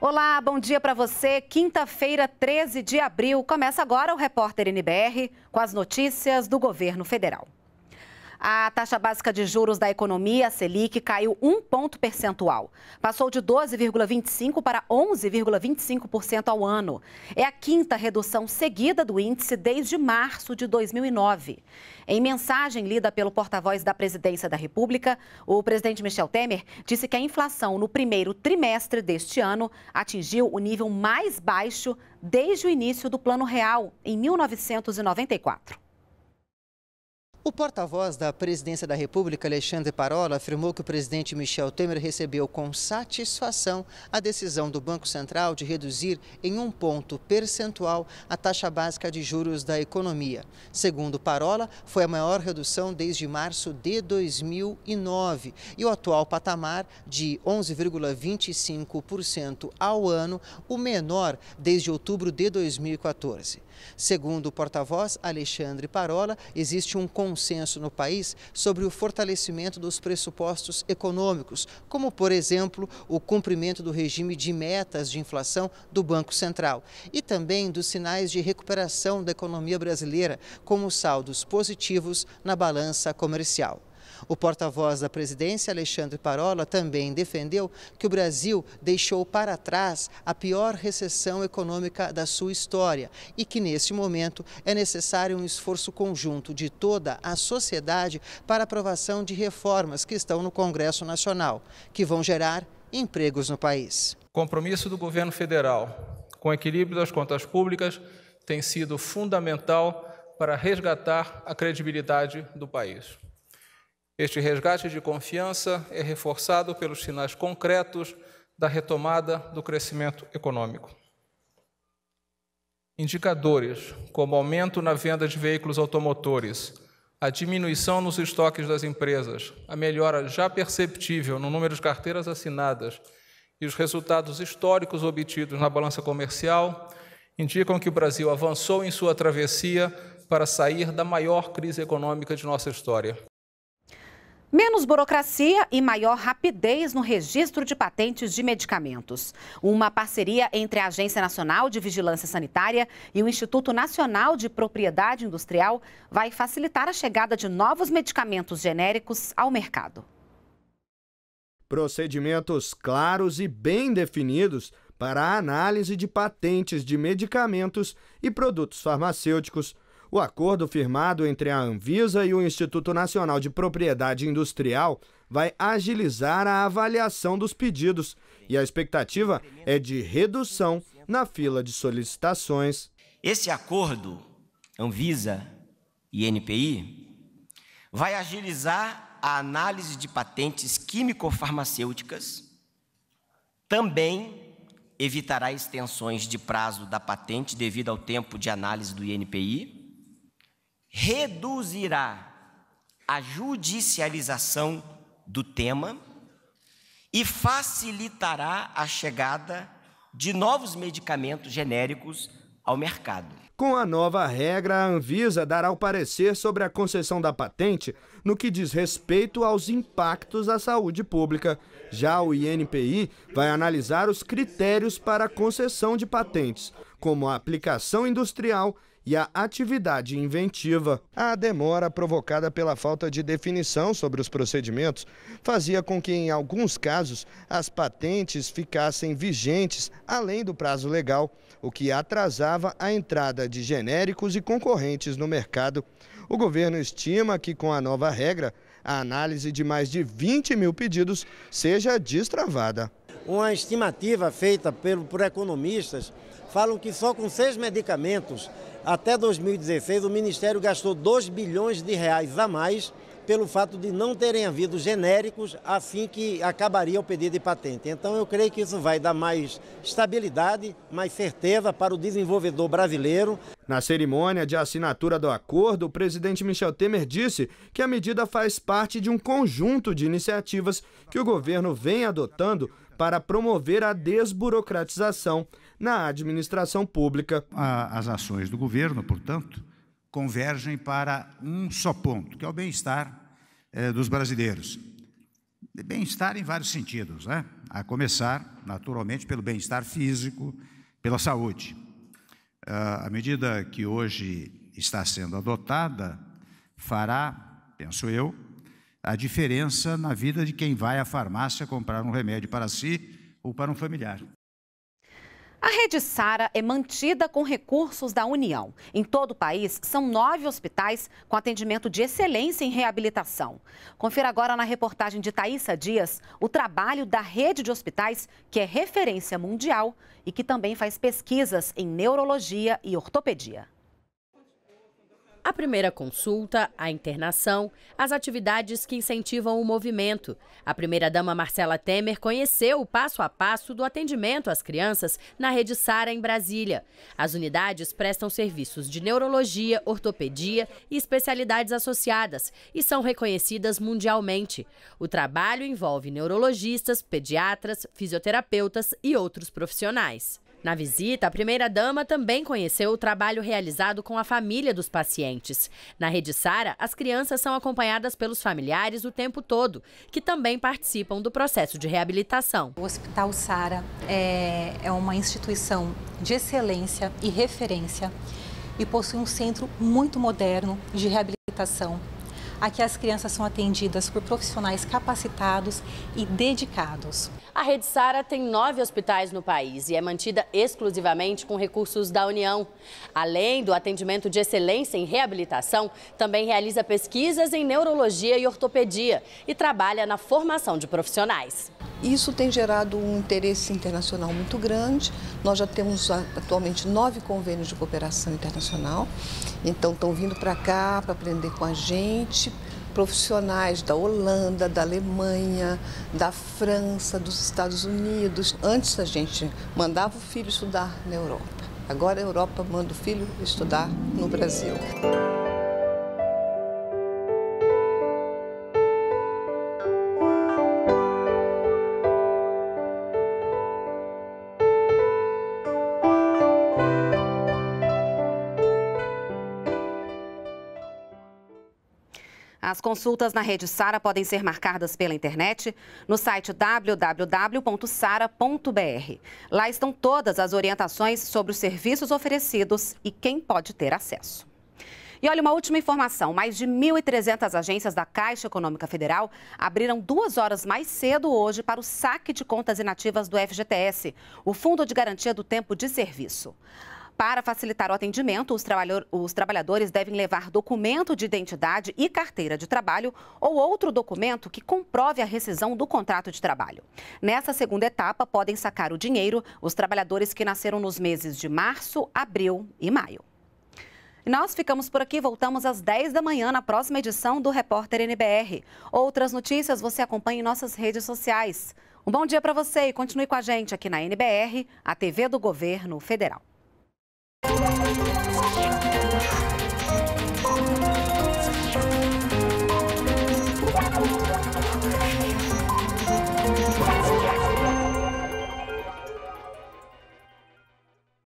Olá, bom dia para você. Quinta-feira, 13 de abril, começa agora o Repórter NBR com as notícias do governo federal. A taxa básica de juros da economia, a Selic, caiu um ponto percentual. Passou de 12,25% para 11,25% ao ano. É a quinta redução seguida do índice desde março de 2009. Em mensagem lida pelo porta-voz da Presidência da República, o presidente Michel Temer disse que a inflação no primeiro trimestre deste ano atingiu o nível mais baixo desde o início do Plano Real, em 1994. O porta-voz da Presidência da República, Alexandre Parola, afirmou que o presidente Michel Temer recebeu com satisfação a decisão do Banco Central de reduzir em um ponto percentual a taxa básica de juros da economia. Segundo Parola, foi a maior redução desde março de 2009 e o atual patamar de 11,25% ao ano, o menor desde outubro de 2014. Segundo o porta-voz Alexandre Parola, existe um consenso no país sobre o fortalecimento dos pressupostos econômicos, como, por exemplo, o cumprimento do regime de metas de inflação do Banco Central e também dos sinais de recuperação da economia brasileira, como saldos positivos na balança comercial. O porta-voz da presidência, Alexandre Parola, também defendeu que o Brasil deixou para trás a pior recessão econômica da sua história e que, neste momento, é necessário um esforço conjunto de toda a sociedade para aprovação de reformas que estão no Congresso Nacional, que vão gerar empregos no país. Compromisso do governo federal com o equilíbrio das contas públicas tem sido fundamental para resgatar a credibilidade do país. Este resgate de confiança é reforçado pelos sinais concretos da retomada do crescimento econômico. Indicadores como aumento na venda de veículos automotores, a diminuição nos estoques das empresas, a melhora já perceptível no número de carteiras assinadas e os resultados históricos obtidos na balança comercial indicam que o Brasil avançou em sua travessia para sair da maior crise econômica de nossa história. Menos burocracia e maior rapidez no registro de patentes de medicamentos. Uma parceria entre a Agência Nacional de Vigilância Sanitária e o Instituto Nacional de Propriedade Industrial vai facilitar a chegada de novos medicamentos genéricos ao mercado. Procedimentos claros e bem definidos para a análise de patentes de medicamentos e produtos farmacêuticos o acordo firmado entre a Anvisa e o Instituto Nacional de Propriedade Industrial vai agilizar a avaliação dos pedidos e a expectativa é de redução na fila de solicitações. Esse acordo Anvisa e NPI vai agilizar a análise de patentes químico-farmacêuticas, também evitará extensões de prazo da patente devido ao tempo de análise do INPI reduzirá a judicialização do tema e facilitará a chegada de novos medicamentos genéricos ao mercado. Com a nova regra, a Anvisa dará o parecer sobre a concessão da patente no que diz respeito aos impactos à saúde pública. Já o INPI vai analisar os critérios para a concessão de patentes, como a aplicação industrial e a atividade inventiva. A demora provocada pela falta de definição sobre os procedimentos fazia com que, em alguns casos, as patentes ficassem vigentes além do prazo legal, o que atrasava a entrada de genéricos e concorrentes no mercado. O governo estima que, com a nova regra, a análise de mais de 20 mil pedidos seja destravada. Uma estimativa feita pelo, por economistas falam que só com seis medicamentos, até 2016, o Ministério gastou 2 bilhões de reais a mais pelo fato de não terem havido genéricos assim que acabaria o pedido de patente. Então, eu creio que isso vai dar mais estabilidade, mais certeza para o desenvolvedor brasileiro. Na cerimônia de assinatura do acordo, o presidente Michel Temer disse que a medida faz parte de um conjunto de iniciativas que o governo vem adotando para promover a desburocratização na administração pública. As ações do governo, portanto, convergem para um só ponto, que é o bem-estar eh, dos brasileiros. Bem-estar em vários sentidos, né? a começar, naturalmente, pelo bem-estar físico, pela saúde. a ah, medida que hoje está sendo adotada fará, penso eu, a diferença na vida de quem vai à farmácia comprar um remédio para si ou para um familiar. A rede Sara é mantida com recursos da União. Em todo o país, são nove hospitais com atendimento de excelência em reabilitação. Confira agora na reportagem de Thaisa Dias o trabalho da rede de hospitais, que é referência mundial e que também faz pesquisas em neurologia e ortopedia. A primeira consulta, a internação, as atividades que incentivam o movimento. A primeira-dama Marcela Temer conheceu o passo a passo do atendimento às crianças na Rede Sara em Brasília. As unidades prestam serviços de neurologia, ortopedia e especialidades associadas e são reconhecidas mundialmente. O trabalho envolve neurologistas, pediatras, fisioterapeutas e outros profissionais. Na visita, a primeira-dama também conheceu o trabalho realizado com a família dos pacientes. Na Rede Sara, as crianças são acompanhadas pelos familiares o tempo todo, que também participam do processo de reabilitação. O Hospital Sara é, é uma instituição de excelência e referência e possui um centro muito moderno de reabilitação Aqui as crianças são atendidas por profissionais capacitados e dedicados. A Rede Sara tem nove hospitais no país e é mantida exclusivamente com recursos da União. Além do atendimento de excelência em reabilitação, também realiza pesquisas em neurologia e ortopedia e trabalha na formação de profissionais. Isso tem gerado um interesse internacional muito grande. Nós já temos atualmente nove convênios de cooperação internacional. Então, estão vindo para cá para aprender com a gente profissionais da Holanda, da Alemanha, da França, dos Estados Unidos. Antes a gente mandava o filho estudar na Europa. Agora a Europa manda o filho estudar no Brasil. As consultas na Rede Sara podem ser marcadas pela internet no site www.sara.br. Lá estão todas as orientações sobre os serviços oferecidos e quem pode ter acesso. E olha, uma última informação: mais de 1.300 agências da Caixa Econômica Federal abriram duas horas mais cedo hoje para o saque de contas inativas do FGTS, o Fundo de Garantia do Tempo de Serviço. Para facilitar o atendimento, os, os trabalhadores devem levar documento de identidade e carteira de trabalho ou outro documento que comprove a rescisão do contrato de trabalho. Nessa segunda etapa, podem sacar o dinheiro os trabalhadores que nasceram nos meses de março, abril e maio. Nós ficamos por aqui, voltamos às 10 da manhã na próxima edição do Repórter NBR. Outras notícias você acompanha em nossas redes sociais. Um bom dia para você e continue com a gente aqui na NBR, a TV do Governo Federal. you